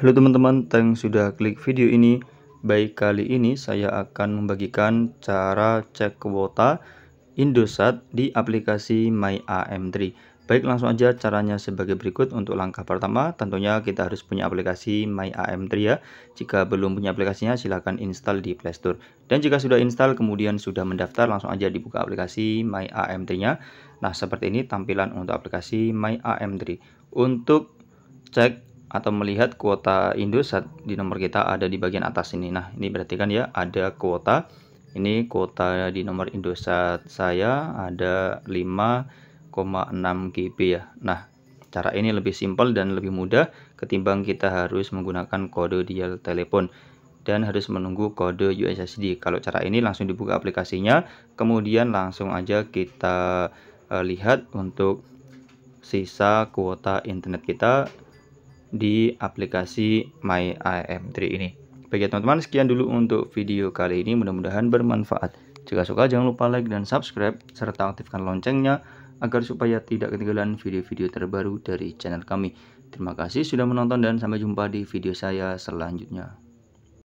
Halo teman-teman, yang sudah klik video ini. Baik, kali ini saya akan membagikan cara cek kuota Indosat di aplikasi myam 3 Baik, langsung aja caranya sebagai berikut. Untuk langkah pertama, tentunya kita harus punya aplikasi myam 3 ya. Jika belum punya aplikasinya, silahkan install di Playstore. Dan jika sudah install, kemudian sudah mendaftar, langsung aja dibuka aplikasi myam 3 nya Nah, seperti ini tampilan untuk aplikasi myam 3 Untuk cek atau melihat kuota Indosat di nomor kita ada di bagian atas ini. Nah, ini berarti kan ya ada kuota. Ini kuota di nomor Indosat saya ada 5,6 GB ya. Nah, cara ini lebih simpel dan lebih mudah ketimbang kita harus menggunakan kode dial telepon dan harus menunggu kode USSD. Kalau cara ini langsung dibuka aplikasinya, kemudian langsung aja kita eh, lihat untuk sisa kuota internet kita di aplikasi My im 3 ini. Baik teman-teman, sekian dulu untuk video kali ini. Mudah-mudahan bermanfaat. Jika suka jangan lupa like dan subscribe serta aktifkan loncengnya agar supaya tidak ketinggalan video-video terbaru dari channel kami. Terima kasih sudah menonton dan sampai jumpa di video saya selanjutnya.